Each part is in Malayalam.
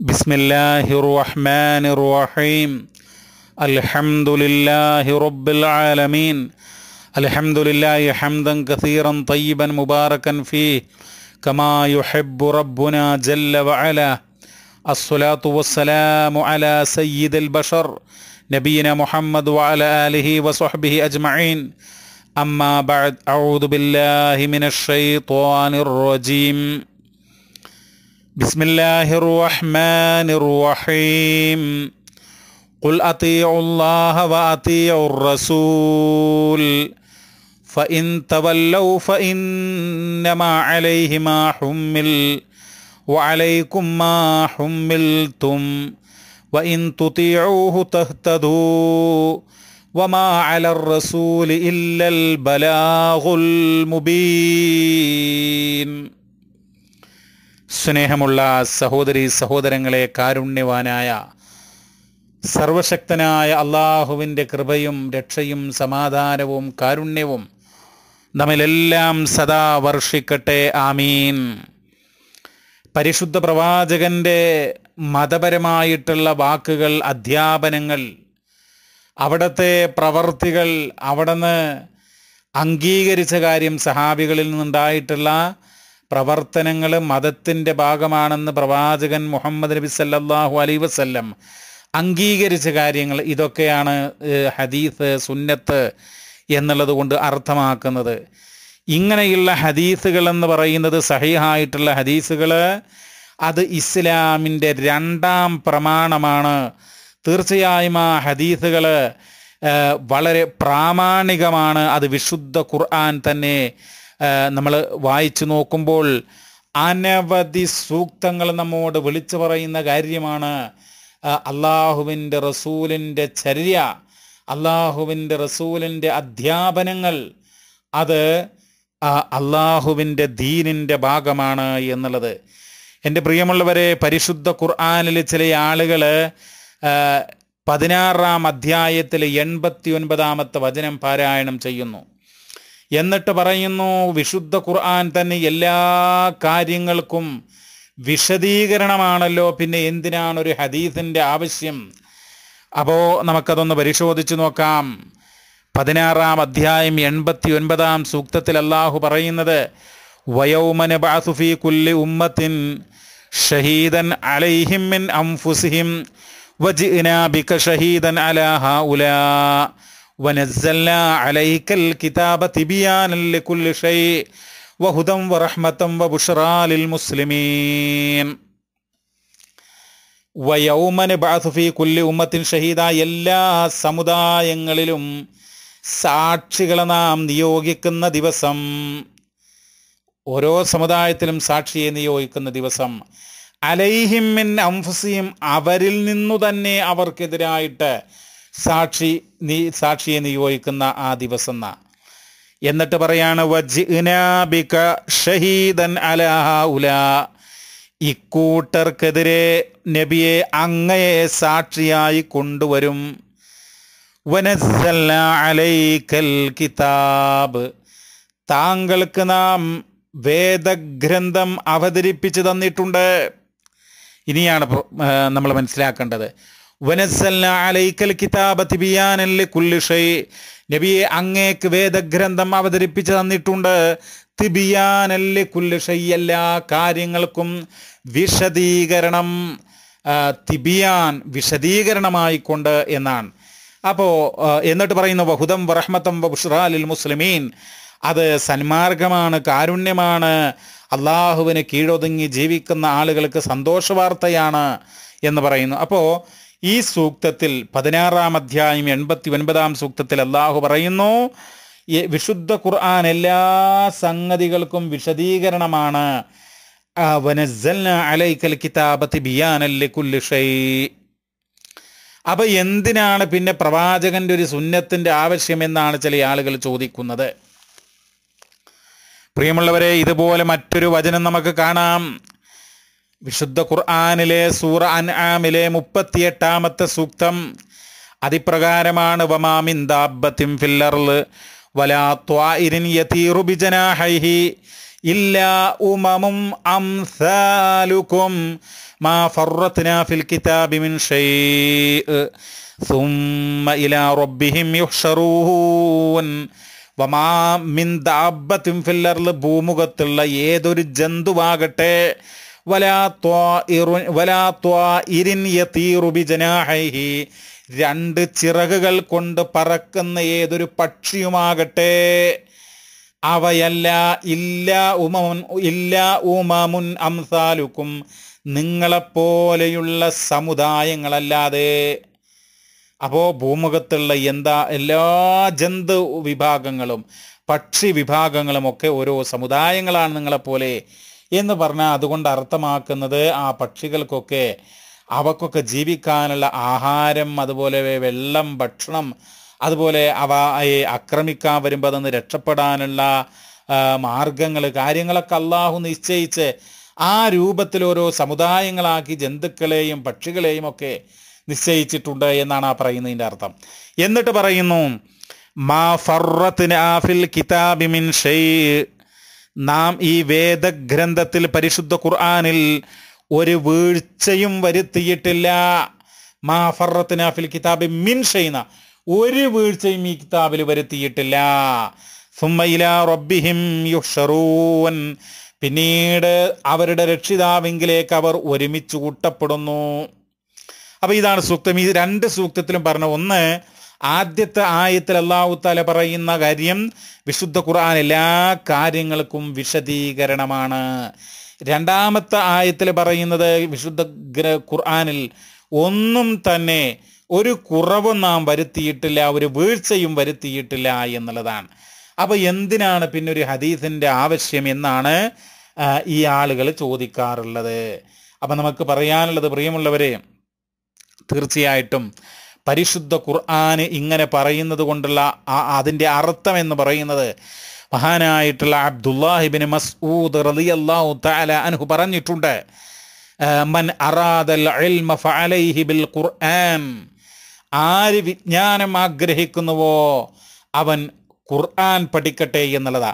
بسم الله الرحمن الرحيم الحمد لله رب العالمين الحمد لله حمدا كثيرا طيبا مباركا فيه كما يحب ربنا جل وعلا الصلاة والسلام على سيد البشر نبينا محمد وعلى آله وصحبه أجمعين أما بعد أعوذ بالله من الشيطان الرجيم بسم الله الرحمن الرحيم قل اطيعوا الله واطيعوا الرسول فان تولوا فانما عليه ما حمل وعليكم ما حملتم وان تطيعوه تهتدوا وما على الرسول الا البلاغ المبين സ്നേഹമുള്ള സഹോദരി സഹോദരങ്ങളെ കാരുണ്യവാനായ സർവശക്തനായ അള്ളാഹുവിൻ്റെ കൃപയും രക്ഷയും സമാധാനവും കാരുണ്യവും നമ്മിലെല്ലാം സദാ വർഷിക്കട്ടെ ആമീൻ പരിശുദ്ധ പ്രവാചകൻ്റെ മതപരമായിട്ടുള്ള വാക്കുകൾ അധ്യാപനങ്ങൾ അവിടുത്തെ പ്രവർത്തികൾ അവിടുന്ന് അംഗീകരിച്ച കാര്യം സഹാബികളിൽ നിന്നുണ്ടായിട്ടുള്ള പ്രവർത്തനങ്ങൾ മതത്തിൻ്റെ ഭാഗമാണെന്ന് പ്രവാചകൻ മുഹമ്മദ് നബി സല്ലാഹു അലൈ വസ്ല്ലം അംഗീകരിച്ച കാര്യങ്ങൾ ഇതൊക്കെയാണ് ഹദീസ് സുന്നത്ത് എന്നുള്ളത് കൊണ്ട് അർത്ഥമാക്കുന്നത് ഇങ്ങനെയുള്ള ഹദീസുകൾ എന്ന് പറയുന്നത് സഹിഹായിട്ടുള്ള ഹദീസുകൾ അത് ഇസ്ലാമിൻ്റെ രണ്ടാം പ്രമാണമാണ് തീർച്ചയായും ആ ഹദീസുകൾ വളരെ പ്രാമാണികമാണ് അത് വിശുദ്ധ ഖുർആൻ തന്നെ നമ്മൾ വായിച്ചു നോക്കുമ്പോൾ അനവധി സൂക്തങ്ങൾ നമ്മോട് വിളിച്ചു പറയുന്ന കാര്യമാണ് അള്ളാഹുവിൻ്റെ റസൂലിൻ്റെ ചര്യ അള്ളാഹുവിൻ്റെ റസൂലിൻ്റെ അധ്യാപനങ്ങൾ അത് അള്ളാഹുവിൻ്റെ ദീനിൻ്റെ ഭാഗമാണ് എന്നുള്ളത് എൻ്റെ പ്രിയമുള്ളവരെ പരിശുദ്ധ ഖുർആാനിൽ ചില ആളുകൾ പതിനാറാം അധ്യായത്തിൽ എൺപത്തി ഒൻപതാമത്തെ വചനം പാരായണം ചെയ്യുന്നു എന്നിട്ട് പറയുന്നു വിശുദ്ധ ഖുർആൻ തന്നെ എല്ലാ കാര്യങ്ങൾക്കും വിശദീകരണമാണല്ലോ പിന്നെ എന്തിനാണ് ഒരു ഹദീസിൻ്റെ ആവശ്യം അപ്പോൾ നമുക്കതൊന്ന് പരിശോധിച്ച് നോക്കാം പതിനാറാം അധ്യായം എൺപത്തി ഒൻപതാം സൂക്തത്തിൽ അള്ളാഹു പറയുന്നത് വയോമന ബാസുഫി കുല്ലി ഉമ്മത്തിൻ ഷഹീദൻ അലൈഹിമിൻ അംഫുസിഹിം വജിനാബിക ഷഹീദൻ അലാഹ ഉലാ ونزلنا عليك الكتاب تبيانا لكل شيء وهدى ورحمة وبشرى للمسلمين വയൗമന് ബാസുഫി കുല്ലി ഉമ്മത്തിൻ ഷഹീദ എല്ലാ സമുദായങ്ങളിലും സാക്ഷികളെ നാം നിയോഗിക്കുന്ന ദിവസം ഓരോ സമുദായത്തിലും സാക്ഷിയെ നിയോഗിക്കുന്ന ദിവസം അലൈഹിം മിൻ അംഫുസിയും അവരിൽ നിന്നു തന്നെ അവർക്കെതിരായിട്ട് സാക്ഷി നീ സാക്ഷിയെ നിയോഗിക്കുന്ന ആ ദിവസം എന്നിട്ട് പറയാണ് ഷഹീദൻ ഉല ഇക്കൂട്ടർക്കെതിരെ നബിയെ അങ്ങയെ സാക്ഷിയായി കൊണ്ടുവരും അലൈക്കൽ കിതാബ് താങ്കൾക്ക് നാം വേദഗ്രന്ഥം അവതരിപ്പിച്ചു തന്നിട്ടുണ്ട് ഇനിയാണ് നമ്മൾ മനസ്സിലാക്കേണ്ടത് നബിയെ അങ്ങേക്ക് വേദഗ്രന്ഥം അവതരിപ്പിച്ചു തന്നിട്ടുണ്ട് തിബിയാനല്ല് കുല്ലുഷൈ എല്ലാ കാര്യങ്ങൾക്കും വിശദീകരണം തിബിയാൻ വിശദീകരണമായിക്കൊണ്ട് എന്നാണ് അപ്പോൾ എന്നിട്ട് പറയുന്നു വഹുദം വറഹ്മത്തം വബുഷ്റാലിൽ മുസ്ലിമീൻ അത് സന്മാർഗമാണ് കാരുണ്യമാണ് അള്ളാഹുവിന് കീഴൊതുങ്ങി ജീവിക്കുന്ന ആളുകൾക്ക് സന്തോഷവാർത്തയാണ് എന്ന് പറയുന്നു അപ്പോൾ ഈ സൂക്തത്തിൽ പതിനാറാം അധ്യായം എൺപത്തി ഒൻപതാം സൂക്തത്തിൽ അള്ളാഹു പറയുന്നു വിശുദ്ധ ഖുർആൻ എല്ലാ സംഗതികൾക്കും വിശദീകരണമാണ് അലൈക്കൽ അപ്പൊ എന്തിനാണ് പിന്നെ പ്രവാചകന്റെ ഒരു സുന്നത്തിന്റെ ആവശ്യമെന്നാണ് ചില ആളുകൾ ചോദിക്കുന്നത് പ്രിയമുള്ളവരെ ഇതുപോലെ മറ്റൊരു വചനം നമുക്ക് കാണാം വിശുദ്ധ ഖുർആാനിലെ സൂറ അൻആമിലെ മുപ്പത്തിയെട്ടാമത്തെ സൂക്തം അതിപ്രകാരമാണ് വമാമിൻ ദാബത്തിം ഫില്ലറിൽ വലാ ത്വാഇരിൻ യതീറു ബിജനാഹൈഹി ഇല്ലാ ഉമമും അംസാലുക്കും മാ ഫറത്ന ഫിൽ കിതാബി മിൻ ഷൈഅ് ثم ഇലാ റബ്ബിഹിം يحشرون വമാ മിൻ ദാബത്തിൻ ഫില്ലറിൽ ഭൂമുഖത്തുള്ള ഏതൊരു ജന്തുവാകട്ടെ രണ്ട് ചിറകുകൾ കൊണ്ട് പറക്കുന്ന ഏതൊരു പക്ഷിയുമാകട്ടെ അവയല്ല ഇല്ലാ ഉമമുൻ ഇല്ലാ ഉമമുൻ അംസാലുക്കും നിങ്ങളെപ്പോലെയുള്ള സമുദായങ്ങളല്ലാതെ അപ്പോൾ ഭൂമുഖത്തുള്ള എന്താ എല്ലാ ജന്തു വിഭാഗങ്ങളും പക്ഷി വിഭാഗങ്ങളുമൊക്കെ ഓരോ സമുദായങ്ങളാണ് നിങ്ങളെപ്പോലെ എന്ന് പറഞ്ഞാൽ അതുകൊണ്ട് അർത്ഥമാക്കുന്നത് ആ പക്ഷികൾക്കൊക്കെ അവക്കൊക്കെ ജീവിക്കാനുള്ള ആഹാരം അതുപോലെ വെള്ളം ഭക്ഷണം അതുപോലെ അവ ആക്രമിക്കാൻ വരുമ്പോൾ അതൊന്ന് രക്ഷപ്പെടാനുള്ള മാർഗങ്ങൾ കാര്യങ്ങളൊക്കെ അള്ളാഹു നിശ്ചയിച്ച് ആ രൂപത്തിൽ ഓരോ സമുദായങ്ങളാക്കി ജന്തുക്കളെയും പക്ഷികളെയും ഒക്കെ നിശ്ചയിച്ചിട്ടുണ്ട് എന്നാണ് ആ പറയുന്നതിൻ്റെ അർത്ഥം എന്നിട്ട് പറയുന്നു മാ ഫറത്തിന് ആഫിൽ കിതാബിമിൻ ഷെയ് നാം ഈ വേദഗ്രന്ഥത്തിൽ പരിശുദ്ധ ഖുർആാനിൽ ഒരു വീഴ്ചയും വരുത്തിയിട്ടില്ല മാഫറത്തിനാഫിൽ കിതാബ് മിൻ ഷെയ്ന ഒരു വീഴ്ചയും ഈ കിതാബിൽ വരുത്തിയിട്ടില്ല സുമ്മയില റബ്ബിഹിം യുഷറൂൻ പിന്നീട് അവരുടെ രക്ഷിതാവിങ്കിലേക്ക് അവർ ഒരുമിച്ച് കൂട്ടപ്പെടുന്നു അപ്പോൾ ഇതാണ് സൂക്തം ഈ രണ്ട് സൂക്തത്തിലും പറഞ്ഞ ഒന്ന് ആദ്യത്തെ ആയത്തിൽ അള്ളാഹുത്താല പറയുന്ന കാര്യം വിശുദ്ധ ഖുർആൻ എല്ലാ കാര്യങ്ങൾക്കും വിശദീകരണമാണ് രണ്ടാമത്തെ ആയത്തിൽ പറയുന്നത് വിശുദ്ധ ഖുർആാനിൽ ഒന്നും തന്നെ ഒരു കുറവും നാം വരുത്തിയിട്ടില്ല ഒരു വീഴ്ചയും വരുത്തിയിട്ടില്ല എന്നുള്ളതാണ് അപ്പോൾ എന്തിനാണ് പിന്നെ ഒരു ഹദീസിൻ്റെ ആവശ്യം എന്നാണ് ഈ ആളുകൾ ചോദിക്കാറുള്ളത് അപ്പം നമുക്ക് പറയാനുള്ളത് പ്രിയമുള്ളവരെ തീർച്ചയായിട്ടും പരിശുദ്ധ ഖുർആാന് ഇങ്ങനെ പറയുന്നത് കൊണ്ടുള്ള അതിൻ്റെ അർത്ഥം എന്ന് പറയുന്നത് മഹാനായിട്ടുള്ള അബ്ദുല്ലാഹിബിന് മസ്ഊദ് റളിയല്ലാഹു തആല അൻഹു പറഞ്ഞിട്ടുണ്ട് മൻ അറാദൽ ഇൽമ ഫഅലൈഹി ബിൽ ഖുർആൻ ആര് വിജ്ഞാനം ആഗ്രഹിക്കുന്നുവോ അവൻ ഖുർആൻ പഠിക്കട്ടെ എന്നുള്ളതാ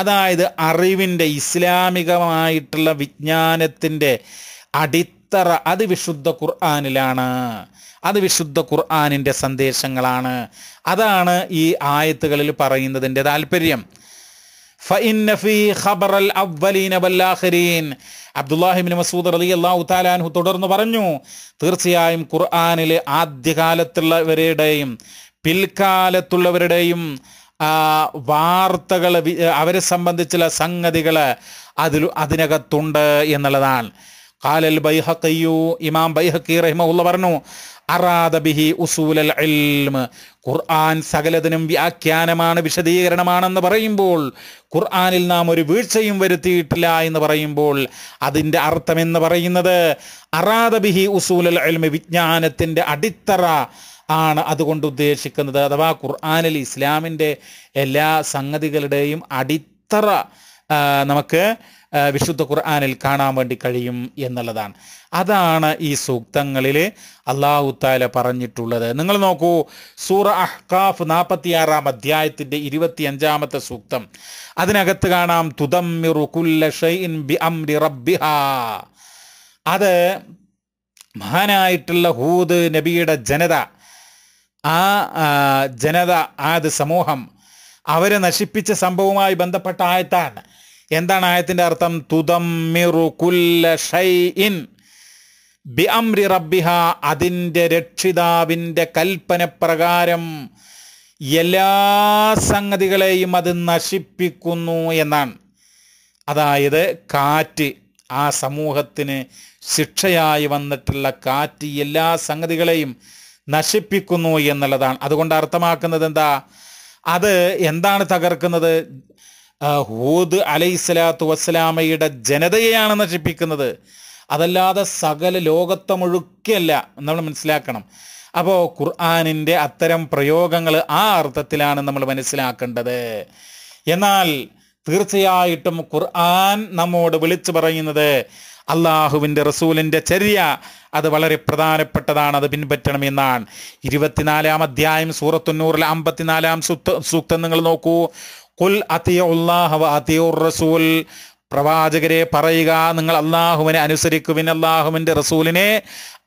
അതായത് അറിവിൻ്റെ ഇസ്ലാമികമായിട്ടുള്ള വിജ്ഞാനത്തിൻ്റെ അടി മുഫ്തറ അത് വിശുദ്ധ ഖുർആാനിലാണ് അത് വിശുദ്ധ ഖുർആാനിൻ്റെ സന്ദേശങ്ങളാണ് അതാണ് ഈ ആയത്തുകളിൽ പറയുന്നതിൻ്റെ താല്പര്യം അബ്ദുല്ലാഹിബിൻ മസൂദ് തുടർന്ന് പറഞ്ഞു തീർച്ചയായും ഖുർആാനിലെ ആദ്യകാലത്തുള്ളവരുടെയും പിൽക്കാലത്തുള്ളവരുടെയും വാർത്തകൾ അവരെ സംബന്ധിച്ചുള്ള സംഗതികൾ അതിൽ അതിനകത്തുണ്ട് എന്നുള്ളതാണ് ഖാലൽ ബൈഹഖയ്യു ഇമാം ബൈഹഖി റഹിമഹുല്ല പറഞ്ഞു അറാദ ബിഹി ഉസൂലൽ ഇൽമ് ഖുർആൻ സകലതിനും വ്യാഖ്യാനമാണ് വിശദീകരണമാണെന്ന് പറയുമ്പോൾ ഖുർആനിൽ നാം ഒരു വീഴ്ചയും വരുത്തിയിട്ടില്ല എന്ന് പറയുമ്പോൾ അതിൻ്റെ അർത്ഥമെന്ന് പറയുന്നത് അറാദ ബിഹി ഉസൂലൽ ഇൽമ് വിജ്ഞാനത്തിൻ്റെ അടിത്തറ ആണ് അതുകൊണ്ട് ഉദ്ദേശിക്കുന്നത് അഥവാ ഖുർആാനിൽ ഇസ്ലാമിൻ്റെ എല്ലാ സംഗതികളുടെയും അടിത്തറ നമുക്ക് വിശുദ്ധ ഖുർആാനിൽ കാണാൻ വേണ്ടി കഴിയും എന്നുള്ളതാണ് അതാണ് ഈ സൂക്തങ്ങളിൽ അള്ളാഹു താല പറഞ്ഞിട്ടുള്ളത് നിങ്ങൾ നോക്കൂ സൂറ അഹ്കാഫ് നാൽപ്പത്തിയാറാം അധ്യായത്തിൻ്റെ ഇരുപത്തി അഞ്ചാമത്തെ സൂക്തം അതിനകത്ത് കാണാം തുതമ്മിറുബിഹ അത് മഹാനായിട്ടുള്ള ഹൂദ് നബിയുടെ ജനത ആ ജനത ആ സമൂഹം അവരെ നശിപ്പിച്ച സംഭവവുമായി ബന്ധപ്പെട്ട ആയത്താണ് എന്താണ് ആയത്തിൻ്റെ അർത്ഥം തുദം ബി അംരി റബ്ബിഹ അതിൻ്റെ രക്ഷിതാവിൻ്റെ കൽപ്പനപ്രകാരം എല്ലാ സംഗതികളെയും അത് നശിപ്പിക്കുന്നു എന്നാണ് അതായത് കാറ്റ് ആ സമൂഹത്തിന് ശിക്ഷയായി വന്നിട്ടുള്ള കാറ്റ് എല്ലാ സംഗതികളെയും നശിപ്പിക്കുന്നു എന്നുള്ളതാണ് അതുകൊണ്ട് അർത്ഥമാക്കുന്നത് എന്താ അത് എന്താണ് തകർക്കുന്നത് ഹൂദ് അലൈഹി സ്വലാത്തു വസ്സലാമയുടെ ജനതയെയാണ് നശിപ്പിക്കുന്നത് അതല്ലാതെ സകല ലോകത്തെ മുഴുക്കല്ല നമ്മൾ മനസ്സിലാക്കണം അപ്പോൾ ഖുർആാനിൻ്റെ അത്തരം പ്രയോഗങ്ങൾ ആ അർത്ഥത്തിലാണ് നമ്മൾ മനസ്സിലാക്കേണ്ടത് എന്നാൽ തീർച്ചയായിട്ടും ഖുർആൻ നമ്മോട് വിളിച്ചു പറയുന്നത് അള്ളാഹുവിൻ്റെ റസൂലിൻ്റെ ചര്യ അത് വളരെ പ്രധാനപ്പെട്ടതാണ് അത് പിൻപറ്റണമെന്നാണ് ഇരുപത്തിനാലാം അധ്യായം സൂറത്തുന്നൂറിൽ അമ്പത്തിനാലാം സൂക്തം നിങ്ങൾ നോക്കൂ കുൽ റസൂൽ പ്രവാചകരെ പറയുക നിങ്ങൾ അള്ളാഹുവിനെ അനുസരിക്കുവിൻ അള്ളാഹുവിന്റെ റസൂലിനെ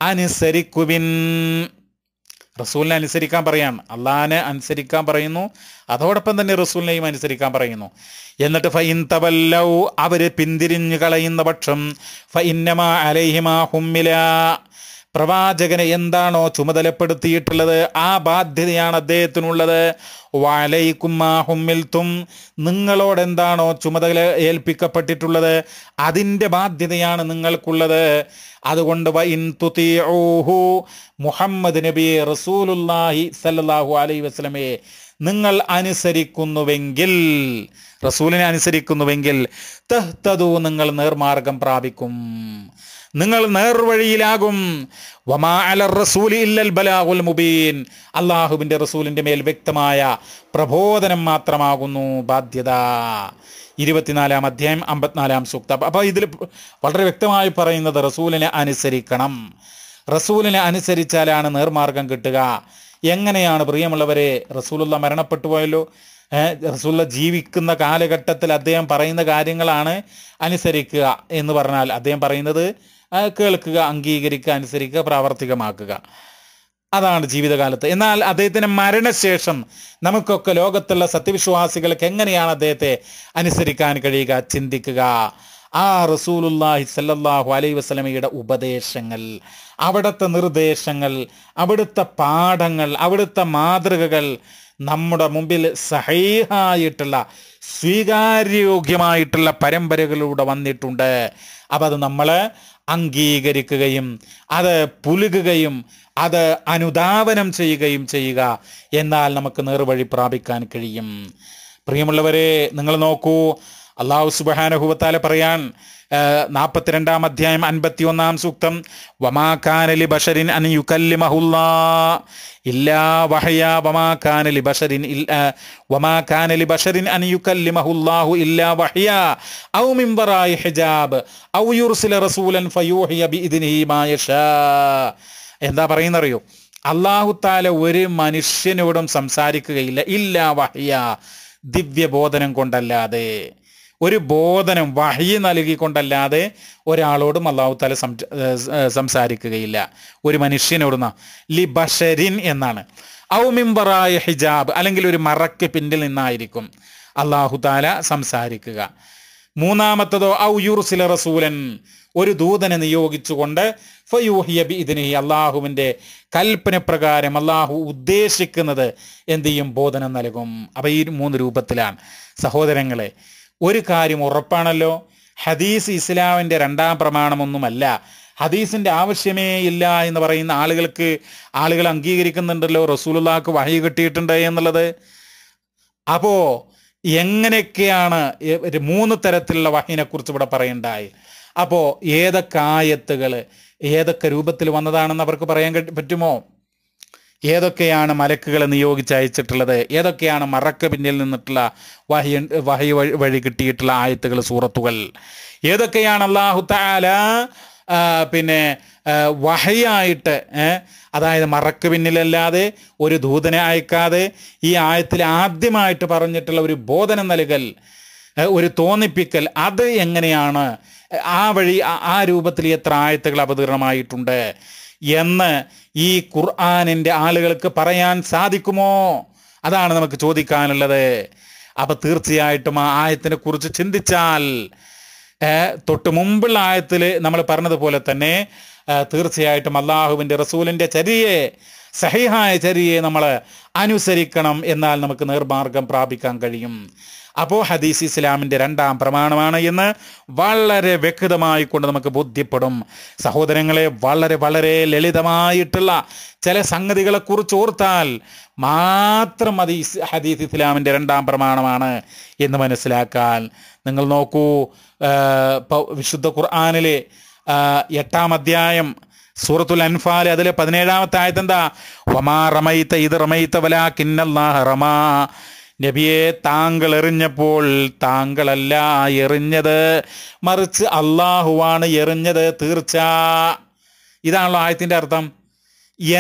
അനുസരിക്കുവിൻ റസൂലിനെ അനുസരിക്കാൻ പറയാണ് അള്ളാഹിനെ അനുസരിക്കാൻ പറയുന്നു അതോടൊപ്പം തന്നെ റസൂലിനെയും അനുസരിക്കാൻ പറയുന്നു എന്നിട്ട് ഫൈൻ തവല്ലൗ അവർ പിന്തിരിഞ്ഞു കളയുന്ന പക്ഷം ഫൈന്നമാ അലൈഹിമാ ഹുമ്മില പ്രവാചകനെ എന്താണോ ചുമതലപ്പെടുത്തിയിട്ടുള്ളത് ആ ബാധ്യതയാണ് അദ്ദേഹത്തിനുള്ളത് വലൈക്കുമാഹുമ്മിൽത്തും നിങ്ങളോട് എന്താണോ ചുമതല ഏൽപ്പിക്കപ്പെട്ടിട്ടുള്ളത് അതിൻ്റെ ബാധ്യതയാണ് നിങ്ങൾക്കുള്ളത് അതുകൊണ്ട് ഓഹു മുഹമ്മദ് നബി റസൂലുല്ലാഹി സല്ലാഹു അലൈ വസ്ലമയെ നിങ്ങൾ അനുസരിക്കുന്നുവെങ്കിൽ റസൂലിനെ അനുസരിക്കുന്നുവെങ്കിൽ തഹ്തതു നിങ്ങൾ നേർമാർഗം പ്രാപിക്കും നിങ്ങൾ നേർവഴിയിലാകും വമാ അല റസൂൽ ഇല്ലൽ ബലാഹുൽ മുബീൻ അള്ളാഹുവിൻ്റെ റസൂലിൻ്റെ മേൽ വ്യക്തമായ പ്രബോധനം മാത്രമാകുന്നു ബാധ്യത ഇരുപത്തിനാലാം അധ്യായം അമ്പത്തിനാലാം സൂക്ത അപ്പോൾ ഇതിൽ വളരെ വ്യക്തമായി പറയുന്നത് റസൂലിനെ അനുസരിക്കണം റസൂലിനെ അനുസരിച്ചാലാണ് നേർമാർഗം കിട്ടുക എങ്ങനെയാണ് പ്രിയമുള്ളവരെ റസൂലുള്ള മരണപ്പെട്ടു പോയല്ലോ റസൂല്ല ജീവിക്കുന്ന കാലഘട്ടത്തിൽ അദ്ദേഹം പറയുന്ന കാര്യങ്ങളാണ് അനുസരിക്കുക എന്ന് പറഞ്ഞാൽ അദ്ദേഹം പറയുന്നത് കേൾക്കുക അംഗീകരിക്കുക അനുസരിക്കുക പ്രാവർത്തികമാക്കുക അതാണ് ജീവിതകാലത്ത് എന്നാൽ അദ്ദേഹത്തിന് മരണശേഷം നമുക്കൊക്കെ ലോകത്തുള്ള സത്യവിശ്വാസികൾക്ക് എങ്ങനെയാണ് അദ്ദേഹത്തെ അനുസരിക്കാൻ കഴിയുക ചിന്തിക്കുക ആ റസൂലുല്ലാഹി സല്ലല്ലാഹു അലൈ വസ്ലമയുടെ ഉപദേശങ്ങൾ അവിടുത്തെ നിർദ്ദേശങ്ങൾ അവിടുത്തെ പാഠങ്ങൾ അവിടുത്തെ മാതൃകകൾ നമ്മുടെ മുമ്പിൽ സഹൈഹായിട്ടുള്ള സ്വീകാര്യോഗ്യമായിട്ടുള്ള പരമ്പരകളിലൂടെ വന്നിട്ടുണ്ട് അപ്പം അത് നമ്മൾ അംഗീകരിക്കുകയും അത് പുലുകുകയും അത് അനുദാപനം ചെയ്യുകയും ചെയ്യുക എന്നാൽ നമുക്ക് നേർവഴി പ്രാപിക്കാൻ കഴിയും പ്രിയമുള്ളവരെ നിങ്ങൾ നോക്കൂ അള്ളാഹു സുബഹാനഹുവത്താല പറയാൻ നാൽപ്പത്തിരണ്ടാം അധ്യായം അൻപത്തി ഒന്നാം സൂക്തം വമാഖാനലി ബഷരിൻ അൻ യുക്കല്ലി ഇല്ലാ വഹയാ വമാഖാനലി ബഷരിൻ വമാഖാനലി ബഷരിൻ അൻ യുക്കല്ലി മഹുല്ലാഹു ഇല്ലാ വഹയാ ഔ മിംബറായി ഹിജാബ് ഔ യുർസില റസൂലൻ ഫയൂഹിയ ബി ഇതിനിഹിമായഷ എന്താ പറയുന്നറിയോ അള്ളാഹുത്താല ഒരു മനുഷ്യനോടും സംസാരിക്കുകയില്ല ഇല്ല വഹയാ ദിവ്യബോധനം കൊണ്ടല്ലാതെ ഒരു ബോധനം വഹി നൽകിക്കൊണ്ടല്ലാതെ ഒരാളോടും അള്ളാഹു താല സംസാരിക്കുകയില്ല ഒരു മനുഷ്യനോട് ലി ബഷരിൻ എന്നാണ് ഔമിംബറായ ഹിജാബ് അല്ലെങ്കിൽ ഒരു മറക്ക് പിന്നിൽ നിന്നായിരിക്കും അള്ളാഹു താല സംസാരിക്കുക മൂന്നാമത്തതോ ഔ യൂർസില റസൂലൻ ഒരു ദൂതനെ നിയോഗിച്ചുകൊണ്ട് ഫയൂഹിയബി ഇതിനെ അള്ളാഹുവിൻ്റെ കൽപ്പനപ്രകാരം അള്ളാഹു ഉദ്ദേശിക്കുന്നത് എന്ത് ചെയ്യും ബോധനം നൽകും അപ്പം ഈ മൂന്ന് രൂപത്തിലാണ് സഹോദരങ്ങളെ ഒരു കാര്യം ഉറപ്പാണല്ലോ ഹദീസ് ഇസ്ലാമിൻ്റെ രണ്ടാം പ്രമാണമൊന്നുമല്ല ഹദീസിൻ്റെ ആവശ്യമേ ഇല്ല എന്ന് പറയുന്ന ആളുകൾക്ക് ആളുകൾ അംഗീകരിക്കുന്നുണ്ടല്ലോ റസൂലുള്ളാക്ക് വഹി കിട്ടിയിട്ടുണ്ട് എന്നുള്ളത് അപ്പോൾ എങ്ങനെയൊക്കെയാണ് മൂന്ന് തരത്തിലുള്ള വഹിനെക്കുറിച്ച് ഇവിടെ പറയണ്ടായി അപ്പോൾ ഏതൊക്കെ ആയത്തുകൾ ഏതൊക്കെ രൂപത്തിൽ വന്നതാണെന്ന് അവർക്ക് പറയാൻ പറ്റുമോ ഏതൊക്കെയാണ് മലക്കുകളെ നിയോഗിച്ച് അയച്ചിട്ടുള്ളത് ഏതൊക്കെയാണ് മറക്ക പിന്നിൽ നിന്നിട്ടുള്ള വഹി വഹി വഴി കിട്ടിയിട്ടുള്ള ആയത്തുകൾ സൂറത്തുകൾ ഏതൊക്കെയാണ് അള്ളാഹു താല പിന്നെ വഹയായിട്ട് അതായത് മറക്ക് പിന്നിലല്ലാതെ ഒരു ദൂതനെ അയക്കാതെ ഈ ആയത്തിൽ ആദ്യമായിട്ട് പറഞ്ഞിട്ടുള്ള ഒരു ബോധനം നൽകൽ ഒരു തോന്നിപ്പിക്കൽ അത് എങ്ങനെയാണ് ആ വഴി ആ രൂപത്തിൽ എത്ര ആയത്തുകൾ അവതീർണമായിട്ടുണ്ട് എന്ന് ഈ ഖുർആാനിൻ്റെ ആളുകൾക്ക് പറയാൻ സാധിക്കുമോ അതാണ് നമുക്ക് ചോദിക്കാനുള്ളത് അപ്പൊ തീർച്ചയായിട്ടും ആ ആയത്തിനെ കുറിച്ച് ചിന്തിച്ചാൽ തൊട്ട് മുമ്പുള്ള ആയത്തിൽ നമ്മൾ പറഞ്ഞതുപോലെ തന്നെ തീർച്ചയായിട്ടും അള്ളാഹുവിൻ്റെ റസൂലിൻ്റെ ചരിയെ സഹിഹായ ചരിയെ നമ്മൾ അനുസരിക്കണം എന്നാൽ നമുക്ക് നേർമാർഗം പ്രാപിക്കാൻ കഴിയും അപ്പോൾ ഹദീസ് ഇസ്ലാമിൻ്റെ രണ്ടാം പ്രമാണമാണ് എന്ന് വളരെ വ്യക്തമായി കൊണ്ട് നമുക്ക് ബോധ്യപ്പെടും സഹോദരങ്ങളെ വളരെ വളരെ ലളിതമായിട്ടുള്ള ചില സംഗതികളെക്കുറിച്ച് ഓർത്താൽ മാത്രം അത് ഹദീസ് ഇസ്ലാമിൻ്റെ രണ്ടാം പ്രമാണമാണ് എന്ന് മനസ്സിലാക്കാൻ നിങ്ങൾ നോക്കൂ വിശുദ്ധ ഖുർആാനിലെ എട്ടാം അധ്യായം സൂറത്തുൽ അൻഫാൽ അതിലെ പതിനേഴാമത്തെ ആയത്തെന്താ വമാ റമയിത്ത ഇത് റമയിത്ത വലാ കിന്നല്ലാഹ റമാ നബിയെ താങ്കൾ എറിഞ്ഞപ്പോൾ താങ്കളല്ല എറിഞ്ഞത് മറിച്ച് അള്ളാഹുവാണ് എറിഞ്ഞത് തീർച്ച ഇതാണല്ലോ ആയത്തിൻ്റെ അർത്ഥം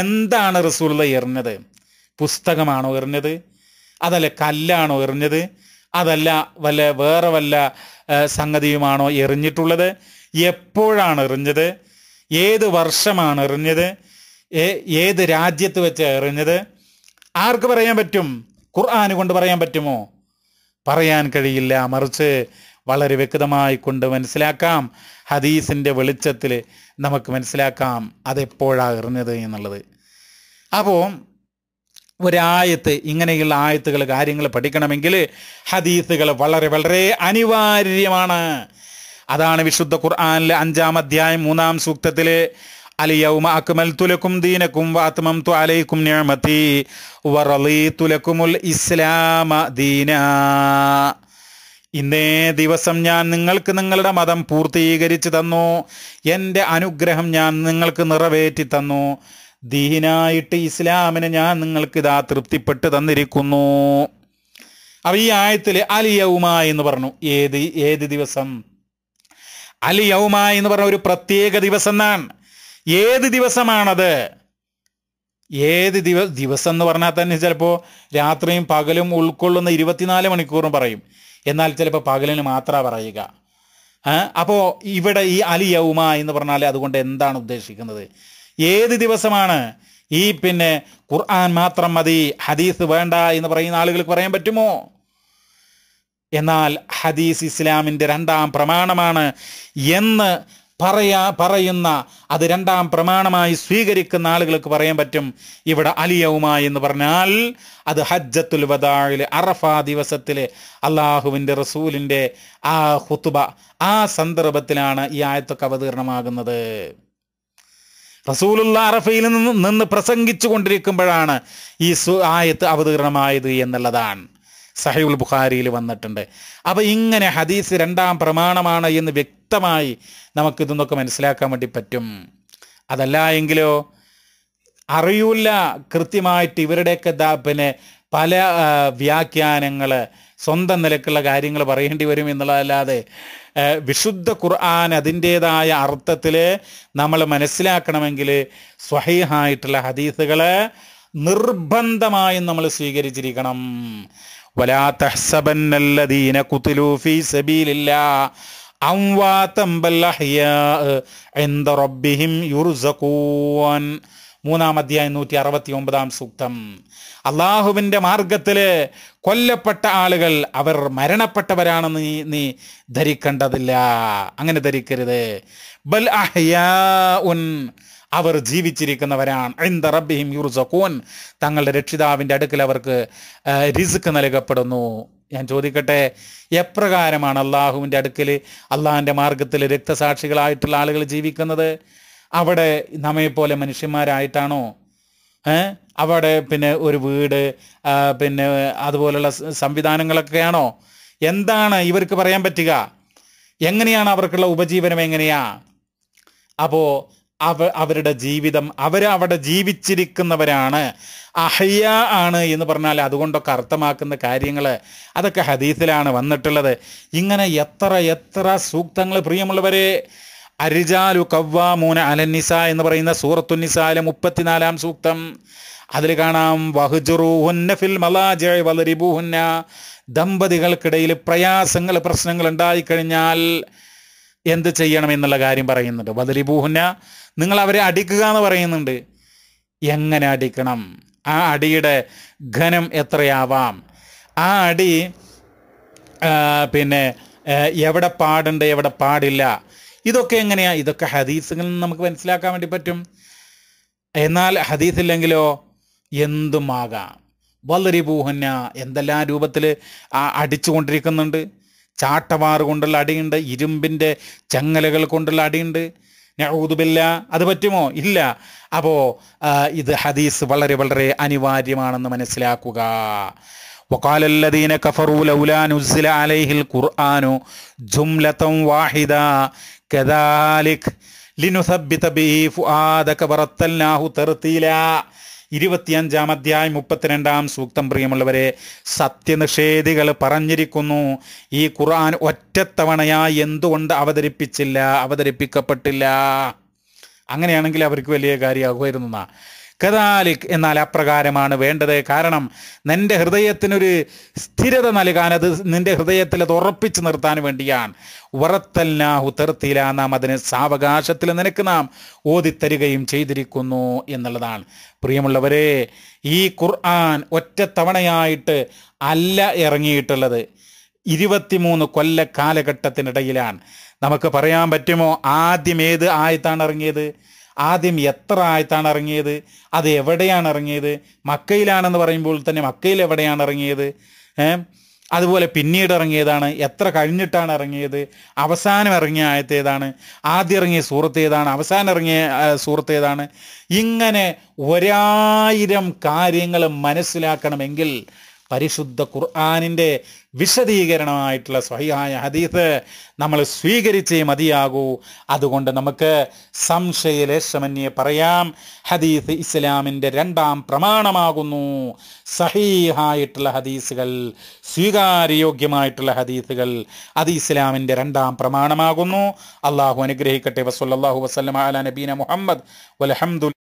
എന്താണ് റസൂള്ള എറിഞ്ഞത് പുസ്തകമാണോ എറിഞ്ഞത് അതല്ല കല്ലാണോ എറിഞ്ഞത് അതല്ല വല്ല വേറെ വല്ല സംഗതിയുമാണോ എറിഞ്ഞിട്ടുള്ളത് എപ്പോഴാണ് എറിഞ്ഞത് ഏത് വർഷമാണ് എറിഞ്ഞത് ഏത് രാജ്യത്ത് വെച്ച് എറിഞ്ഞത് ആർക്ക് പറയാൻ പറ്റും ഖുർആൻ കൊണ്ട് പറയാൻ പറ്റുമോ പറയാൻ കഴിയില്ല മറിച്ച് വളരെ വ്യക്തമായി കൊണ്ട് മനസ്സിലാക്കാം ഹദീസിൻ്റെ വെളിച്ചത്തിൽ നമുക്ക് മനസ്സിലാക്കാം അതെപ്പോഴാണ് എറിഞ്ഞത് എന്നുള്ളത് അപ്പോൾ ഒരായത്ത് ഇങ്ങനെയുള്ള ആയത്തുകൾ കാര്യങ്ങൾ പഠിക്കണമെങ്കിൽ ഹദീസുകൾ വളരെ വളരെ അനിവാര്യമാണ് അതാണ് വിശുദ്ധ ഖുർആാനിലെ അഞ്ചാം അധ്യായം മൂന്നാം സൂക്തത്തിലെ അലിയൗമ അക്മൽ തുലക്കും ദീനക്കും വാത്മം തു അലൈക്കും ഞാമത്തി വറലീ തുലക്കുമുൽ ഇസ്ലാമ ദീന ഇന്നേ ദിവസം ഞാൻ നിങ്ങൾക്ക് നിങ്ങളുടെ മതം പൂർത്തീകരിച്ചു തന്നു എൻ്റെ അനുഗ്രഹം ഞാൻ നിങ്ങൾക്ക് നിറവേറ്റി തന്നു ദീനായിട്ട് ഇസ്ലാമിനെ ഞാൻ നിങ്ങൾക്ക് ഇതാ തൃപ്തിപ്പെട്ട് തന്നിരിക്കുന്നു അപ്പോൾ ഈ ആയത്തിൽ യൗമ എന്ന് പറഞ്ഞു ഏത് ഏത് ദിവസം യൗമ എന്ന് പറഞ്ഞ ഒരു പ്രത്യേക ദിവസം എന്നാണ് ഏത് ദിവസമാണത് ഏത് ദിവ ദിവസം എന്ന് പറഞ്ഞാൽ തന്നെ ചിലപ്പോൾ രാത്രിയും പകലും ഉൾക്കൊള്ളുന്ന ഇരുപത്തിനാല് മണിക്കൂറും പറയും എന്നാൽ ചിലപ്പോൾ പകലിന് മാത്രമാണ് പറയുക അപ്പോൾ ഇവിടെ ഈ അലി യൗമ എന്ന് പറഞ്ഞാൽ അതുകൊണ്ട് എന്താണ് ഉദ്ദേശിക്കുന്നത് ഏത് ദിവസമാണ് ഈ പിന്നെ ഖുർആൻ മാത്രം മതി ഹദീസ് വേണ്ട എന്ന് പറയുന്ന ആളുകൾക്ക് പറയാൻ പറ്റുമോ എന്നാൽ ഹദീസ് ഇസ്ലാമിൻ്റെ രണ്ടാം പ്രമാണമാണ് എന്ന് പറയാ പറയുന്ന അത് രണ്ടാം പ്രമാണമായി സ്വീകരിക്കുന്ന ആളുകൾക്ക് പറയാൻ പറ്റും ഇവിടെ അലിയവുമായി എന്ന് പറഞ്ഞാൽ അത് ഹജ്ജത്തുൽ വദാഴിലെ അറഫ ദിവസത്തിലെ അള്ളാഹുവിൻ്റെ റസൂലിൻ്റെ ആ ഹുത്തുബ ആ സന്ദർഭത്തിലാണ് ഈ ആയത്തൊക്കെ അവതീർണമാകുന്നത് റസൂലുള്ള അറഫയിൽ നിന്ന് നിന്ന് പ്രസംഗിച്ചു കൊണ്ടിരിക്കുമ്പോഴാണ് ഈ സു ആയത്ത് അവതീർണമായത് എന്നുള്ളതാണ് സഹയുൽ ബുഖാരിയിൽ വന്നിട്ടുണ്ട് അപ്പോൾ ഇങ്ങനെ ഹദീസ് രണ്ടാം പ്രമാണമാണ് എന്ന് വ്യക്തി വ്യക്തമായി നമുക്കിതൊന്നൊക്കെ മനസ്സിലാക്കാൻ വേണ്ടി പറ്റും അതല്ല എങ്കിലോ അറിയൂല കൃത്യമായിട്ട് ഇവരുടെയൊക്കെ പിന്നെ പല വ്യാഖ്യാനങ്ങൾ സ്വന്തം നിലക്കുള്ള കാര്യങ്ങൾ പറയേണ്ടി വരും എന്നുള്ളതല്ലാതെ വിശുദ്ധ ഖുർആൻ അതിൻ്റേതായ അർത്ഥത്തിൽ നമ്മൾ മനസ്സിലാക്കണമെങ്കിൽ സ്വഹീഹായിട്ടുള്ള ഹദീസുകൾ നിർബന്ധമായും നമ്മൾ സ്വീകരിച്ചിരിക്കണം വലാ തഹ്സബന്നല്ലദീന കുത്തിലൂഫി സബീലില്ലാ മൂന്നാം അധ്യായം നൂറ്റി അറുപത്തി ഒമ്പതാം സൂക്തം അള്ളാഹുവിൻ്റെ മാർഗത്തിൽ കൊല്ലപ്പെട്ട ആളുകൾ അവർ മരണപ്പെട്ടവരാണെന്ന് നീ നീ ധരിക്കേണ്ടതില്ല അങ്ങനെ ധരിക്കരുത് ബൽ അഹ്യാ ഉൻ അവർ ജീവിച്ചിരിക്കുന്നവരാണ് എന്ത റബ്ബിഹിം യൂർസഖൂൻ തങ്ങളുടെ രക്ഷിതാവിൻ്റെ അടുക്കൽ അവർക്ക് റിസ്ക് നൽകപ്പെടുന്നു ഞാൻ ചോദിക്കട്ടെ എപ്രകാരമാണ് അള്ളാഹുവിൻ്റെ അടുക്കൽ അള്ളാഹിൻ്റെ മാർഗത്തിൽ രക്തസാക്ഷികളായിട്ടുള്ള ആളുകൾ ജീവിക്കുന്നത് അവിടെ നമ്മെപ്പോലെ മനുഷ്യന്മാരായിട്ടാണോ അവിടെ പിന്നെ ഒരു വീട് പിന്നെ അതുപോലുള്ള സംവിധാനങ്ങളൊക്കെയാണോ എന്താണ് ഇവർക്ക് പറയാൻ പറ്റുക എങ്ങനെയാണ് അവർക്കുള്ള ഉപജീവനം എങ്ങനെയാ അപ്പോൾ അവ അവരുടെ ജീവിതം അവരവിടെ അവിടെ ജീവിച്ചിരിക്കുന്നവരാണ് അഹയ്യ ആണ് എന്ന് പറഞ്ഞാൽ അതുകൊണ്ടൊക്കെ അർത്ഥമാക്കുന്ന കാര്യങ്ങൾ അതൊക്കെ ഹദീസിലാണ് വന്നിട്ടുള്ളത് ഇങ്ങനെ എത്ര എത്ര സൂക്തങ്ങൾ പ്രിയമുള്ളവരെ അരിജാലു കവ്വാമൂന അലന്നിസ എന്ന് പറയുന്ന സൂറത്തുന്നിസാലെ മുപ്പത്തിനാലാം സൂക്തം അതിൽ കാണാം വഹുജുറൂഹുന്ന ഫിൽ മലാജയ് വലരിബൂഹുന്ന ദമ്പതികൾക്കിടയിൽ പ്രയാസങ്ങൾ പ്രശ്നങ്ങൾ ഉണ്ടായിക്കഴിഞ്ഞാൽ എന്ത് ചെയ്യണം എന്നുള്ള കാര്യം പറയുന്നുണ്ട് ബദലിബൂഹുന്ന നിങ്ങൾ അവരെ അടിക്കുക എന്ന് പറയുന്നുണ്ട് എങ്ങനെ അടിക്കണം ആ അടിയുടെ ഘനം എത്രയാവാം ആ അടി പിന്നെ എവിടെ പാടുണ്ട് എവിടെ പാടില്ല ഇതൊക്കെ എങ്ങനെയാ ഇതൊക്കെ ഹദീസുകളിൽ നിന്ന് നമുക്ക് മനസ്സിലാക്കാൻ വേണ്ടി പറ്റും എന്നാൽ ഹദീസില്ലെങ്കിലോ എന്തുമാകാം വളരെ പൂഹന്ന എന്തെല്ലാം രൂപത്തിൽ അടിച്ചുകൊണ്ടിരിക്കുന്നുണ്ട് ചാട്ടവാറ് കൊണ്ടുള്ള അടിയുണ്ട് ഇരുമ്പിൻ്റെ ചങ്ങലകൾ കൊണ്ടുള്ള അടിയുണ്ട് ഞഊതുബില്ല അത് പറ്റുമോ ഇല്ല അപ്പോൾ ഇത് ഹദീസ് വളരെ വളരെ അനിവാര്യമാണെന്ന് മനസ്സിലാക്കുക وقال الذين كفروا لولا نزل عليه القرآن جملة واحدة كذلك لنثبت به فؤادك ورتلناه ഇരുപത്തിയഞ്ചാം അധ്യായം മുപ്പത്തിരണ്ടാം സൂക്തം പ്രിയമുള്ളവരെ സത്യനിഷേധികൾ പറഞ്ഞിരിക്കുന്നു ഈ ഖുർആൻ ഒറ്റത്തവണയായി എന്തുകൊണ്ട് അവതരിപ്പിച്ചില്ല അവതരിപ്പിക്കപ്പെട്ടില്ല അങ്ങനെയാണെങ്കിൽ അവർക്ക് വലിയ കാര്യമാകുമായിരുന്നു കദാലിക് എന്നാൽ അപ്രകാരമാണ് വേണ്ടത് കാരണം നിൻ്റെ ഹൃദയത്തിനൊരു സ്ഥിരത നൽകാൻ അത് നിൻ്റെ ഹൃദയത്തിൽ അത് ഉറപ്പിച്ചു നിർത്താൻ വേണ്ടിയാണ് വറത്തല്ലാഹു തെർത്തില നാം അതിന് സാവകാശത്തിൽ നിനക്ക് നാം ഓതിത്തരികയും ചെയ്തിരിക്കുന്നു എന്നുള്ളതാണ് പ്രിയമുള്ളവരെ ഈ ഖുർആൻ ഒറ്റ തവണയായിട്ട് അല്ല ഇറങ്ങിയിട്ടുള്ളത് ഇരുപത്തിമൂന്ന് കൊല്ല കാലഘട്ടത്തിനിടയിലാണ് നമുക്ക് പറയാൻ പറ്റുമോ ആദ്യം ഏത് ആയത്താണ് ഇറങ്ങിയത് ആദ്യം എത്ര ആയത്താണ് ഇറങ്ങിയത് അത് എവിടെയാണ് ഇറങ്ങിയത് മക്കയിലാണെന്ന് പറയുമ്പോൾ തന്നെ മക്കയിൽ എവിടെയാണ് ഇറങ്ങിയത് അതുപോലെ പിന്നീട് ഇറങ്ങിയതാണ് എത്ര കഴിഞ്ഞിട്ടാണ് ഇറങ്ങിയത് അവസാനം ഇറങ്ങിയ ആയത്തേതാണ് ആദ്യം ഇറങ്ങിയ സൂറത്ത് ഏതാണ് അവസാനം ഇറങ്ങിയ സൂറത്ത് ഏതാണ് ഇങ്ങനെ ഒരായിരം കാര്യങ്ങൾ മനസ്സിലാക്കണമെങ്കിൽ പരിശുദ്ധ ഖുർആാനിൻ്റെ വിശദീകരണമായിട്ടുള്ള സ്വഹിയായ ഹദീസ് നമ്മൾ സ്വീകരിച്ചേ മതിയാകൂ അതുകൊണ്ട് നമുക്ക് സംശയലേശമന്യെ പറയാം ഹദീസ് ഇസ്ലാമിൻ്റെ രണ്ടാം പ്രമാണമാകുന്നു സഹീഹായിട്ടുള്ള ഹദീസുകൾ സ്വീകാര്യയോഗ്യമായിട്ടുള്ള ഹദീസുകൾ അത് ഇസ്ലാമിൻ്റെ രണ്ടാം പ്രമാണമാകുന്നു അള്ളാഹു അനുഗ്രഹിക്കട്ടെ വസല്ലാഹു വസ്ലം അല നബീന മുഹമ്മദ് വലഹമുല്ല